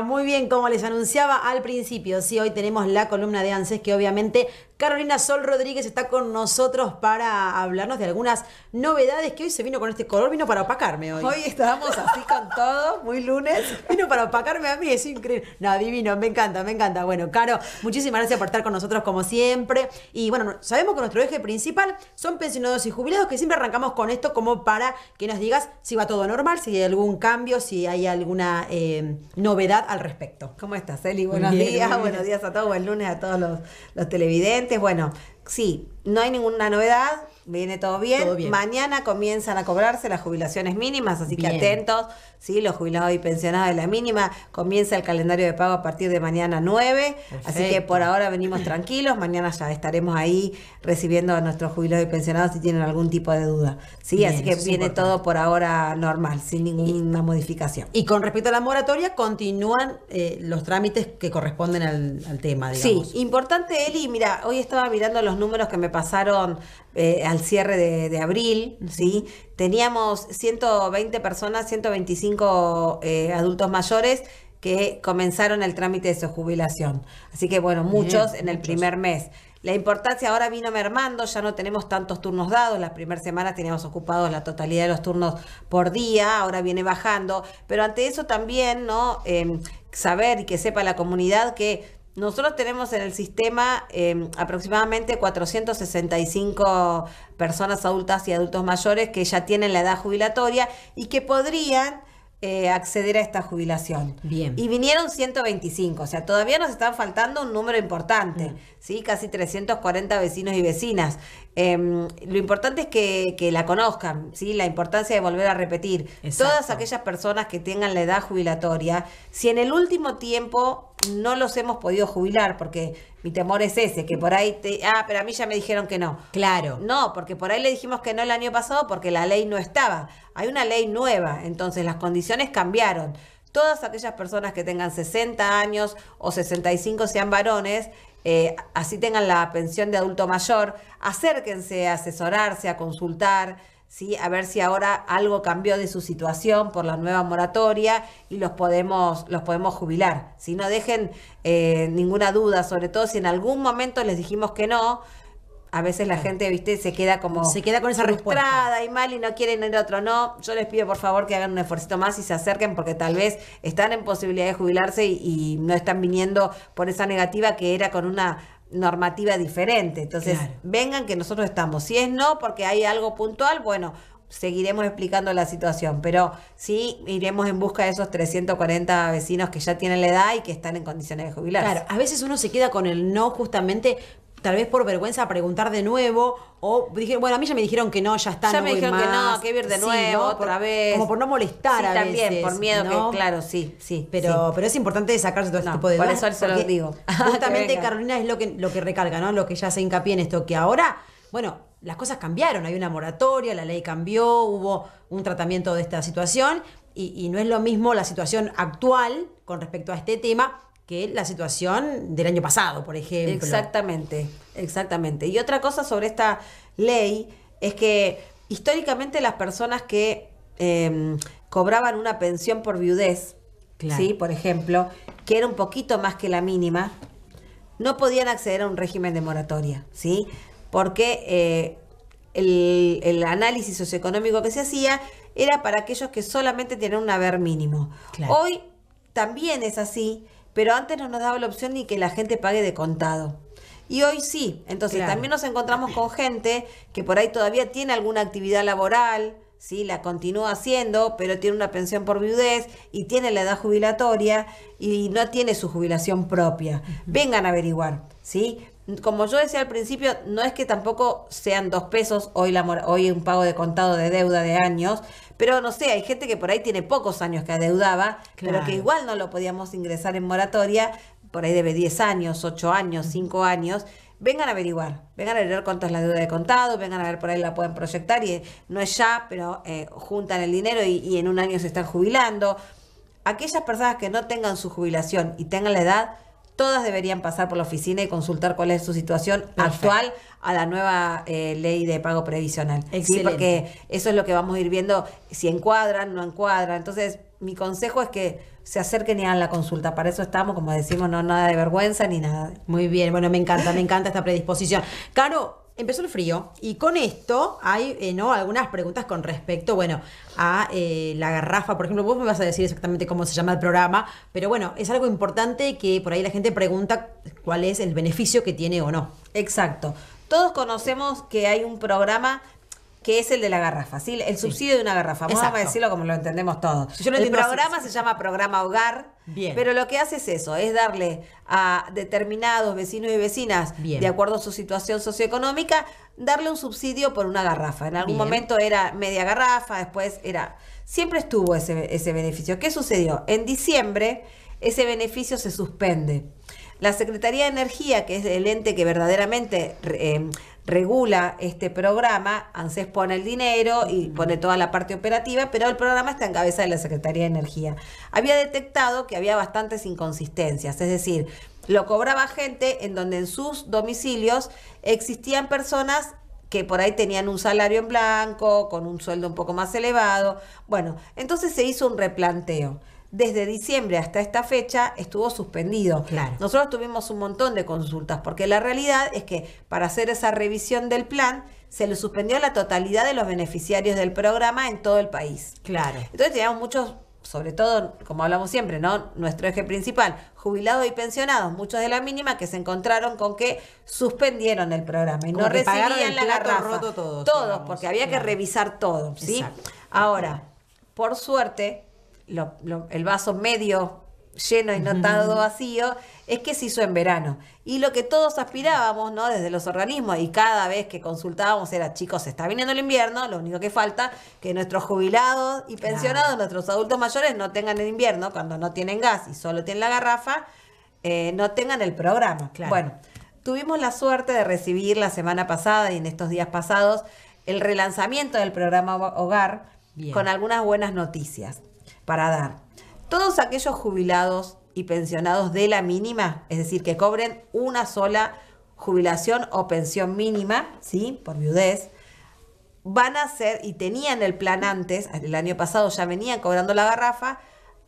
muy bien, como les anunciaba al principio, sí, hoy tenemos la columna de ANSES que obviamente Carolina Sol Rodríguez está con nosotros para hablarnos de algunas novedades que hoy se vino con este color, vino para opacarme hoy. Hoy estábamos así con todo, muy lunes. Vino para opacarme a mí, es increíble. No, divino, me encanta, me encanta. Bueno, Caro, muchísimas gracias por estar con nosotros como siempre. Y bueno, sabemos que nuestro eje principal son pensionados y jubilados, que siempre arrancamos con esto como para que nos digas si va todo normal, si hay algún cambio, si hay alguna eh, novedad al respecto. ¿Cómo estás, Eli? Buenos días, buenos días a todos, buen lunes a todos los televidentes bueno, sí, no hay ninguna novedad, viene todo bien. Mañana comienzan a cobrarse las jubilaciones mínimas, así que atentos, sí, los jubilados y pensionados de la mínima, comienza el calendario de pago a partir de mañana 9, así que por ahora venimos tranquilos, mañana ya estaremos ahí recibiendo a nuestros jubilados y pensionados si tienen algún tipo de duda. Sí, así que viene todo por ahora normal, sin ninguna modificación. Y con respecto a la moratoria, continúan eh, los trámites que corresponden al, tema, digamos. Sí, importante, Eli, mira, hoy estaba mirando los números que me pasaron eh, al cierre de, abril, ¿sí? Teníamos 120 personas, 125 eh, adultos mayores que comenzaron el trámite de su jubilación. Así que bueno, muchos en el primer mes. La importancia ahora vino mermando, ya no tenemos tantos turnos dados, las primeras semanas teníamos ocupados la totalidad de los turnos por día, ahora viene bajando, pero ante eso también, ¿no? Em, saber y que sepa la comunidad que nosotros tenemos en el sistema em, aproximadamente 465 personas adultas y adultos mayores que ya tienen la edad jubilatoria y que podrían eh, acceder a esta jubilación. Bien. Y vinieron 125, o sea, todavía nos están faltando un número importante, mm. ¿sí? Casi 340 vecinos y vecinas. Em, lo importante es que, la conozcan, ¿sí? la importancia de volver a repetir. Todas aquellas personas que tengan la edad jubilatoria, si en el último tiempo no los hemos podido jubilar, porque mi temor es ese, que por ahí, te, ah, pero a mí ya me dijeron que no. Claro. No, porque por ahí le dijimos que no el año pasado porque la ley no estaba. Hay una ley nueva, entonces las condiciones cambiaron todas aquellas personas que tengan 60 años o 65 sean varones, eh, así tengan la pensión de adulto mayor, acérquense a asesorarse, a consultar, ¿sí? a ver si ahora algo cambió de su situación por la nueva moratoria y los podemos, los podemos jubilar. Si no dejen eh, ninguna duda, sobre todo si en algún momento les dijimos que no, a veces la gente, viste, se queda como se queda con esa respuesta y mal y no quieren ir otro. No, yo les pido por favor que hagan un esfuerzo más y se acerquen porque tal vez están en posibilidad de jubilarse y, no están viniendo por esa negativa que era con una normativa diferente. Entonces, vengan que nosotros estamos. Si es no, porque hay algo puntual, bueno, seguiremos explicando la situación, pero sí iremos en busca de esos 340 vecinos que ya tienen la edad y que están en condiciones de jubilarse. Claro, a veces uno se queda con el no justamente tal vez por vergüenza preguntar de nuevo o dije, bueno, a mí ya me dijeron que no, ya está, ya me dijeron que no, que ir de nuevo otra vez. Como por no molestar sí, también, por miedo claro, sí, sí, pero pero es importante sacarse todo este tipo de dudas. Por eso se digo. Justamente Carolina es lo que lo que recalca, ¿no? Lo que ya se hincapié en esto que ahora, bueno, las cosas cambiaron, hay una moratoria, la ley cambió, hubo un tratamiento de esta situación y, y no es lo mismo la situación actual con respecto a este tema que la situación del año pasado, por ejemplo. Exactamente, exactamente. Y otra cosa sobre esta ley es que históricamente las personas que em, cobraban una pensión por viudez, ¿sí? por ejemplo, que era un poquito más que la mínima, no podían acceder a un régimen de moratoria, ¿sí? porque eh, el, análisis socioeconómico que se hacía era para aquellos que solamente tenían un haber mínimo. Hoy también es así, pero antes no nos daba la opción ni que la gente pague de contado. Y hoy sí, entonces también nos encontramos con gente que por ahí todavía tiene alguna actividad laboral, ¿sí? la continúa haciendo, pero tiene una pensión por viudez y tiene la edad jubilatoria y no tiene su jubilación propia. Vengan a averiguar, ¿sí? como yo decía al principio, no es que tampoco sean dos pesos hoy, la, hoy un pago de contado de deuda de años, pero no sé, hay gente que por ahí tiene pocos años que adeudaba, pero que igual no lo podíamos ingresar en moratoria, por ahí debe 10 años, 8 años, 5 años. Vengan a averiguar, vengan a ver cuánto es la deuda de contado, vengan a ver por ahí la pueden proyectar y eh, no es ya, pero eh, juntan el dinero y, y en un año se están jubilando. Aquellas personas que no tengan su jubilación y tengan la edad, todas deberían pasar por la oficina y consultar cuál es su situación actual a la nueva eh, ley de pago previsional. ¿sí? Porque eso es lo que vamos a ir viendo, si encuadran, no encuadran. Entonces, mi consejo es que se acerquen y hagan la consulta. Para eso estamos, como decimos, no nada de vergüenza ni nada. Muy bien, bueno, me encanta, me encanta esta predisposición. Caro, empezó el frío y con esto hay eh, ¿no? algunas preguntas con respecto, bueno, a eh, la garrafa, por ejemplo, vos me vas a decir exactamente cómo se llama el programa, pero bueno, es algo importante que por ahí la gente pregunta cuál es el beneficio que tiene o no. Exacto. Todos conocemos que hay un programa que es el de la garrafa, el subsidio de una garrafa. Vamos a decirlo como lo entendemos todos. Yo el programa se llama programa hogar, pero lo que hace es eso, es darle a determinados vecinos y vecinas, de acuerdo a su situación socioeconómica, darle un subsidio por una garrafa. En algún momento era media garrafa, después era... Siempre estuvo ese, beneficio. ¿Qué sucedió? En diciembre ese beneficio se suspende. La Secretaría de Energía, que es el ente que verdaderamente... Em, regula este programa, ANSES pone el dinero y pone toda la parte operativa, pero el programa está en cabeza de la Secretaría de Energía. Había detectado que había bastantes inconsistencias, es decir, lo cobraba gente en donde en sus domicilios existían personas que por ahí tenían un salario en blanco, con un sueldo un poco más elevado. Bueno, entonces se hizo un replanteo desde diciembre hasta esta fecha estuvo suspendido. Claro. Nosotros tuvimos un montón de consultas, porque la realidad es que para hacer esa revisión del plan, se le suspendió la totalidad de los beneficiarios del programa en todo el país. Claro. Entonces teníamos muchos sobre todo, como hablamos siempre, ¿no? Nuestro eje principal, jubilados y pensionados, muchos de la mínima que se encontraron con que suspendieron el programa y no recibían la garrafa. todos, porque había que revisar todo, ¿sí? Ahora, por suerte, lo, el vaso medio lleno y notado vacío, es que se hizo en verano. Y lo que todos aspirábamos, ¿no? Desde los organismos, y cada vez que consultábamos era, chicos, está viniendo el invierno, lo único que falta, que nuestros jubilados y pensionados, nuestros adultos mayores, no tengan el invierno, cuando no tienen gas y solo tienen la garrafa, eh, no tengan el programa. Bueno, tuvimos la suerte de recibir la semana pasada y en estos días pasados el relanzamiento del programa Hogar con algunas buenas noticias para dar. Todos aquellos jubilados y pensionados de la mínima, es decir, que cobren una sola jubilación o pensión mínima, ¿sí? Por viudez, van a ser, y tenían el plan antes, el año pasado ya venían cobrando la garrafa,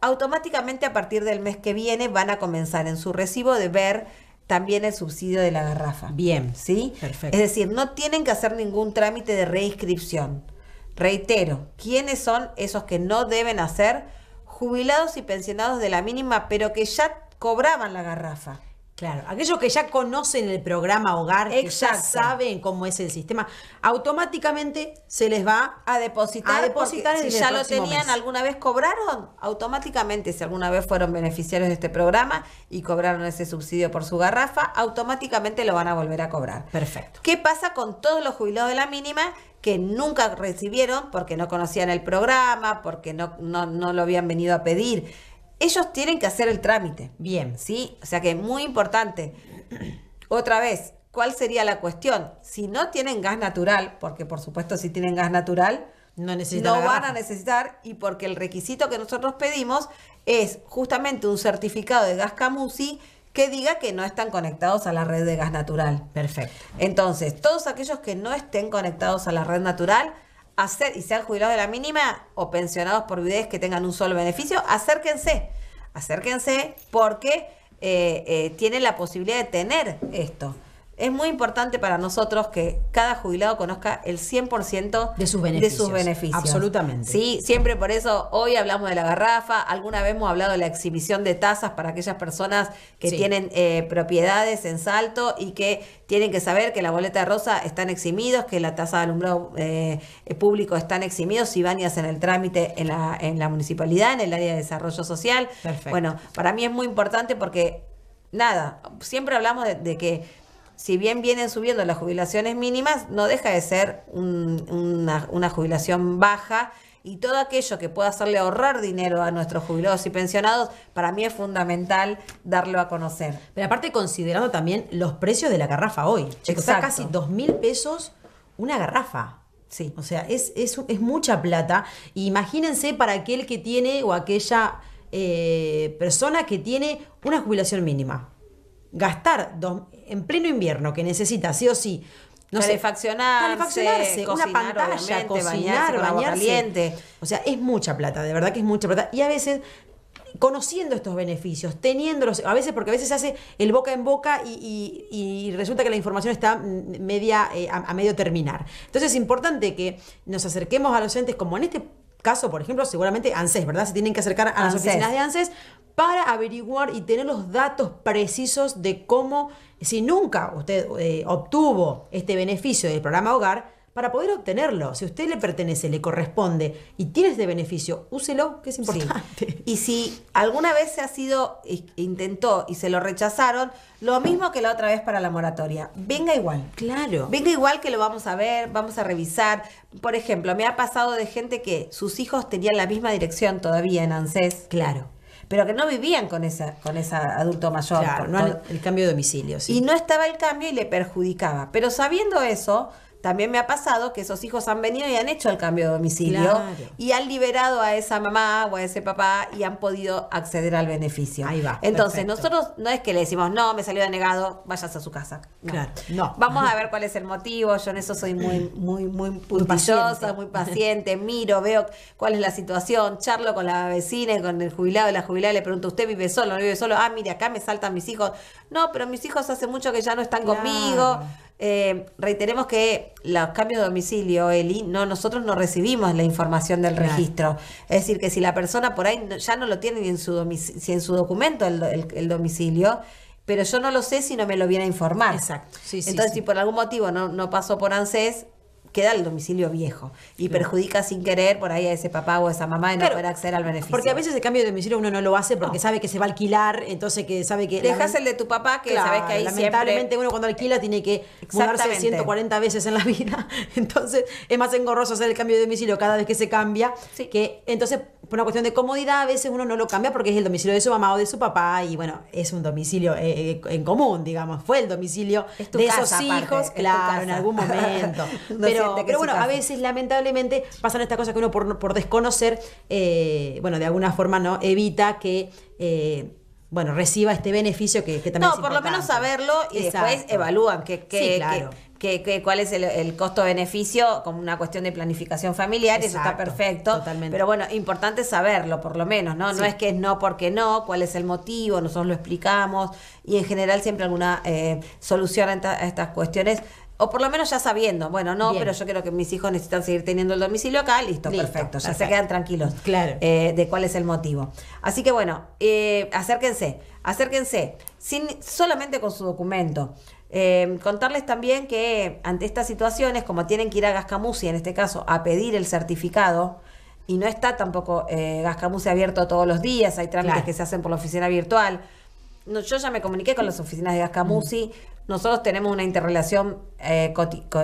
automáticamente a partir del mes que viene van a comenzar en su recibo de ver también el subsidio de la garrafa. Bien. ¿Sí? Perfecto. Es decir, no tienen que hacer ningún trámite de reinscripción. Reitero, ¿quiénes son esos que no deben hacer? Jubilados y pensionados de la mínima, pero que ya cobraban la garrafa. Claro, aquellos que ya conocen el programa hogar, ya saben cómo es el sistema, automáticamente se les va a depositar. A ah, depositar si ya lo tenían, alguna vez cobraron, automáticamente, si alguna vez fueron beneficiarios de este programa y cobraron ese subsidio por su garrafa, automáticamente lo van a volver a cobrar. Perfecto. ¿Qué pasa con todos los jubilados de la mínima? que nunca recibieron porque no conocían el programa, porque no, no, no lo habían venido a pedir ellos tienen que hacer el trámite. Bien. ¿Sí? O sea que es muy importante. Otra vez, ¿cuál sería la cuestión? Si no tienen gas natural, porque por supuesto si tienen gas natural, no, van a necesitar y porque el requisito que nosotros pedimos es justamente un certificado de gas Camusi que diga que no están conectados a la red de gas natural. Perfecto. Entonces, todos aquellos que no estén conectados a la red natural, hacer, y sean jubilados de la mínima o pensionados por viudez que tengan un solo beneficio, acérquense, acérquense porque eh, eh, tienen la posibilidad de tener esto es muy importante para nosotros que cada jubilado conozca el 100% de sus beneficios. Absolutamente. Sí, siempre por eso hoy hablamos de la garrafa, alguna vez hemos hablado de la exhibición de tasas para aquellas personas que tienen eh, propiedades en salto y que tienen que saber que la boleta de rosa están eximidos, que la tasa de alumbrado eh, público están eximidos si van y hacen el trámite en la, en la municipalidad, en el área de desarrollo social. Perfecto. Bueno, para mí es muy importante porque, nada, siempre hablamos de que si bien vienen subiendo las jubilaciones mínimas, no deja de ser una, jubilación baja y todo aquello que pueda hacerle ahorrar dinero a nuestros jubilados y pensionados, para mí es fundamental darlo a conocer. Pero aparte considerando también los precios de la garrafa hoy. está casi dos mil pesos una garrafa. Sí. O sea, es, es, es mucha plata. imagínense para aquel que tiene o aquella eh, persona que tiene una jubilación mínima gastar en pleno invierno, que necesita sí o sí no calefaccionarse, cocinar, una pantalla, cocinar, caliente. O sea, es mucha plata, de verdad que es mucha plata. Y a veces conociendo estos beneficios, teniéndolos, a veces porque a veces se hace el boca en boca y, resulta que la información está media, eh, a, a, medio terminar. Entonces es importante que nos acerquemos a los entes como en este caso, por ejemplo, seguramente ANSES, ¿verdad? Se tienen que acercar a las oficinas de ANSES para averiguar y tener los datos precisos de cómo, si nunca usted eh, obtuvo este beneficio del programa Hogar, para poder obtenerlo. Si usted le pertenece, le corresponde y tiene este beneficio, úselo, que es importante. Y si alguna vez se ha sido, eh, intentó y se lo rechazaron, lo mismo que la otra vez para la moratoria. Venga igual. Claro. Venga igual que lo vamos a ver, vamos a revisar. Por ejemplo, me ha pasado de gente que sus hijos tenían la misma dirección todavía en ANSES. Claro pero que no vivían con esa con esa adulto mayor. el cambio de domicilio, Y no estaba el cambio y le perjudicaba. Pero sabiendo eso, también me ha pasado que esos hijos han venido y han hecho el cambio de domicilio y han liberado a esa mamá o a ese papá y han podido acceder al beneficio. Ahí va. Entonces, nosotros no es que le decimos, no, me salió negado, vayas a su casa. No. Vamos a ver cuál es el motivo. Yo en eso soy muy, muy, muy puntillosa, muy paciente. Miro, veo cuál es la situación, charlo con la vecina, con el jubilado, la jubilada le pregunto, ¿usted vive solo? ¿No vive solo? Ah, mire, acá me saltan mis hijos. No, pero mis hijos hace mucho que ya no están conmigo. Eh, reiteremos que los cambios de domicilio, Eli, no, nosotros no recibimos la información del registro. Es decir, que si la persona por ahí ya no lo tiene ni en su, en su documento el, domicilio, pero yo no lo sé si no me lo viene a informar. Exacto. Entonces, si por algún motivo no, no pasó por ANSES, queda el domicilio viejo y perjudica sin querer por ahí a ese papá o a esa mamá de no poder acceder al beneficio. Porque a veces el cambio de domicilio uno no lo hace porque sabe que se va a alquilar, entonces que sabe que... Dejas el de tu papá que sabes que ahí Lamentablemente uno cuando alquila tiene que mudarse 140 veces en la vida, entonces es más engorroso hacer el cambio de domicilio cada vez que se cambia, que entonces por una cuestión de comodidad a veces uno no lo cambia porque es el domicilio de su mamá o de su papá y bueno, es un domicilio eh, eh, en común, digamos, fue el domicilio de esos hijos, claro, en algún momento. Pero bueno, a veces lamentablemente pasan estas cosas que uno por, desconocer, eh, bueno, de alguna forma no evita que... Eh, bueno, reciba este beneficio que, que también... No, por lo menos saberlo y después evalúan que, cuál es el, costo-beneficio como una cuestión de planificación familiar, eso está perfecto. Totalmente. Pero bueno, importante saberlo, por lo menos, ¿no? No es que es no porque no, cuál es el motivo, nosotros lo explicamos y en general siempre alguna eh, solución a, estas cuestiones o por lo menos ya sabiendo, bueno, no, pero yo creo que mis hijos necesitan seguir teniendo el domicilio acá, listo, perfecto, ya se quedan tranquilos eh, de cuál es el motivo. Así que bueno, eh, acérquense, acérquense, sin, solamente con su documento. Eh, contarles también que ante estas situaciones, como tienen que ir a Gascamusi, en este caso, a pedir el certificado, y no está tampoco Gascamusi abierto todos los días, hay trámites que se hacen por la oficina virtual. No, yo ya me comuniqué con las oficinas de Gascamusi, nosotros tenemos una interrelación eh,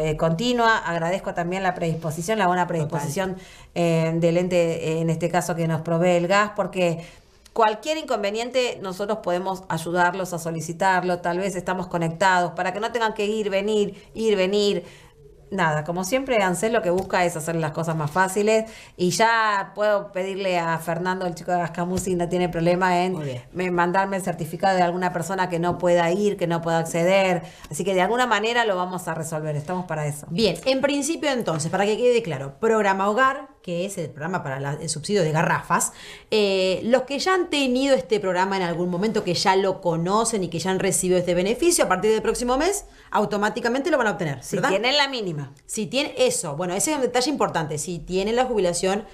eh, continua. Agradezco también la predisposición, la buena predisposición eh, del ente, en este caso, que nos provee el gas, porque cualquier inconveniente nosotros podemos ayudarlos a solicitarlo. Tal vez estamos conectados para que no tengan que ir, venir, ir, venir nada, como siempre, Ansel lo que busca es hacer las cosas más fáciles. Y ya puedo pedirle a Fernando, el chico de Gascamus, no tiene problema en mandarme el certificado de alguna persona que no pueda ir, que no pueda acceder. Así que de alguna manera lo vamos a resolver. Estamos para eso. Bien, en principio entonces, para que quede claro, programa hogar, que es el programa para el subsidio de garrafas, eh, los que ya han tenido este programa en algún momento, que ya lo conocen y que ya han recibido este beneficio, a partir del próximo mes, automáticamente lo van a obtener. Si tienen la mínima. Si tienen eso, bueno, ese es un detalle importante, si tienen la jubilación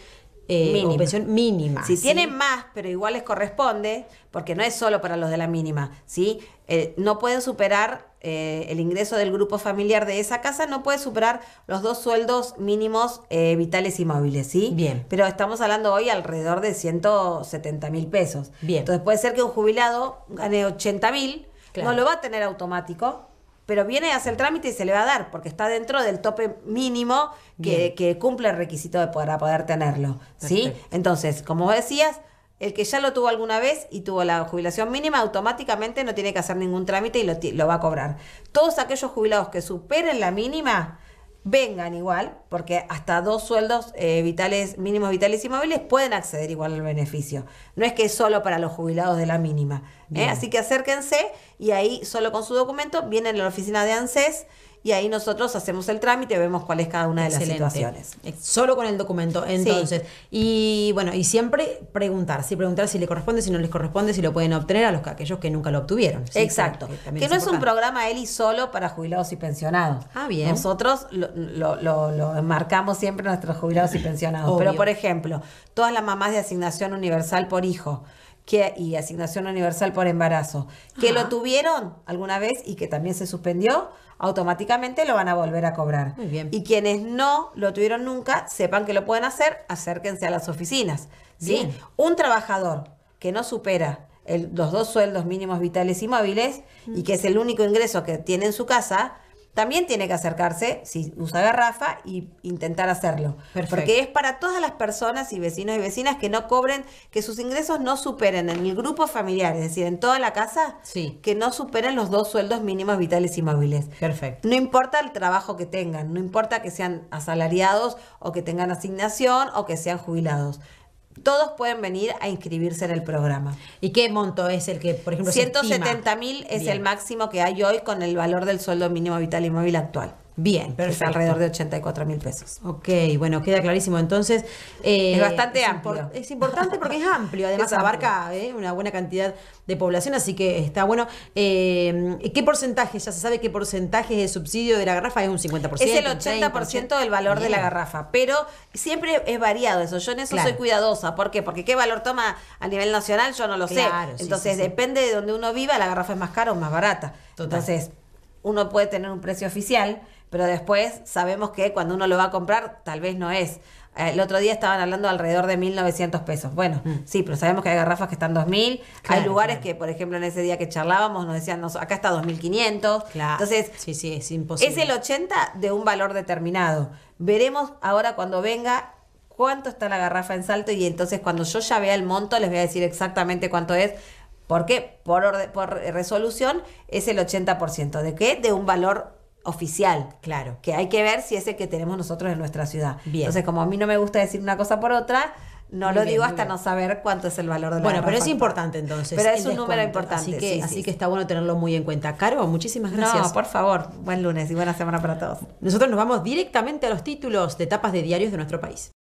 eh, mínima. Si tienen más, pero igual les corresponde, porque no es solo para los de la mínima, ¿sí? Eh, no pueden superar eh, el ingreso del grupo familiar de esa casa no puede superar los dos sueldos mínimos eh, vitales y móviles, ¿sí? Bien. Pero estamos hablando hoy alrededor de 170 mil pesos. Bien. Entonces puede ser que un jubilado gane 80 mil, no lo va a tener automático, pero viene a el trámite y se le va a dar, porque está dentro del tope mínimo que, cumple el requisito de poder, poder tenerlo. ¿sí? Entonces, como decías, el que ya lo tuvo alguna vez y tuvo la jubilación mínima, automáticamente no tiene que hacer ningún trámite y lo, va a cobrar. Todos aquellos jubilados que superen la mínima, vengan igual, porque hasta dos sueldos eh, vitales, mínimos vitales y móviles pueden acceder igual al beneficio. No es que es solo para los jubilados de la mínima. ¿eh? Así que acérquense y ahí solo con su documento vienen a la oficina de ANSES y ahí nosotros hacemos el trámite, vemos cuál es cada una de las situaciones. Solo con el documento, entonces. Y bueno, y siempre preguntar, si preguntar si le corresponde, si no les corresponde, si lo pueden obtener a los aquellos que nunca lo obtuvieron. Exacto. Que, no es, un programa ELI solo para jubilados y pensionados. Ah, bien. Nosotros lo, lo, lo, siempre nuestros jubilados y pensionados. Pero, por ejemplo, todas las mamás de asignación universal por hijo y asignación universal por embarazo, que lo tuvieron alguna vez y que también se suspendió, automáticamente lo van a volver a cobrar. Y quienes no lo tuvieron nunca, sepan que lo pueden hacer, acérquense a las oficinas. ¿sí? Un trabajador que no supera los dos sueldos mínimos vitales y móviles y que es el único ingreso que tiene en su casa, también tiene que acercarse, si usa garrafa, y intentar hacerlo. Porque es para todas las personas y vecinos y vecinas que no cobren, que sus ingresos no superen en el grupo familiar, es decir, en toda la casa, que no superen los dos sueldos mínimos vitales y móviles. Perfecto. No importa el trabajo que tengan, no importa que sean asalariados o que tengan asignación o que sean jubilados todos pueden venir a inscribirse en el programa. ¿Y qué monto es el que, por ejemplo, 170 mil es el máximo que hay hoy con el valor del sueldo mínimo vital inmóvil actual. Bien, pero Es alrededor de 84 mil pesos. Ok, bueno, queda clarísimo. Entonces, eh, es bastante amplio. es importante porque es amplio, además abarca eh, una buena cantidad de población, así que está bueno. Eh, ¿Qué porcentaje? Ya se sabe qué porcentaje de subsidio de la garrafa es un 50%. Es el 80% del valor de la garrafa, pero siempre es variado eso. Yo en eso soy cuidadosa. ¿Por qué? Porque qué valor toma a nivel nacional, yo no lo sé. Entonces, depende de donde uno viva, la garrafa es más cara o más barata. Entonces, uno puede tener un precio oficial pero después sabemos que cuando uno lo va a comprar, tal vez no es. El otro día estaban hablando alrededor de 1.900 pesos. Bueno, mm. sí, pero sabemos que hay garrafas que están 2.000. hay lugares que, por ejemplo, en ese día que charlábamos nos decían, no, acá está 2.500. Entonces, sí, sí, es imposible. Es el 80 de un valor determinado. Veremos ahora cuando venga cuánto está la garrafa en salto y entonces cuando yo ya vea el monto les voy a decir exactamente cuánto es. ¿Por qué? Por, por resolución es el 80%. ¿De qué? De un valor oficial. Claro. Que hay que ver si es el que tenemos nosotros en nuestra ciudad. Bien. Entonces, como a mí no me gusta decir una cosa por otra, no lo digo hasta no saber cuánto es el valor de la Bueno, pero es importante entonces. Pero es un número importante. Así, que, así que está bueno tenerlo muy en cuenta. Caro, muchísimas gracias. No, por favor. Buen lunes y buena semana para todos. Nosotros nos vamos directamente a los títulos de tapas de diarios de nuestro país.